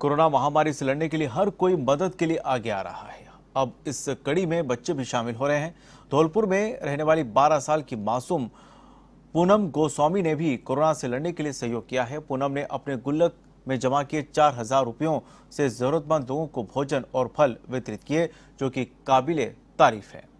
corona महामारी से लड़ने के लिए हर कोई मदद के लिए आगे आ रहा है अब इस कड़ी में बच्चे भी शामिल हो रहे हैं धौलपुर में रहने वाली 12 साल की मासूम पूनम गोस्वामी ने भी कोरोना से लड़ने के लिए सहयोग किया है पूनम ने अपने गुल्लक में जमा किए चार हजार रुपयों से जरूरतमंद लोगों को भोजन और फल वितरित किए जो कि काबिल तारीफ है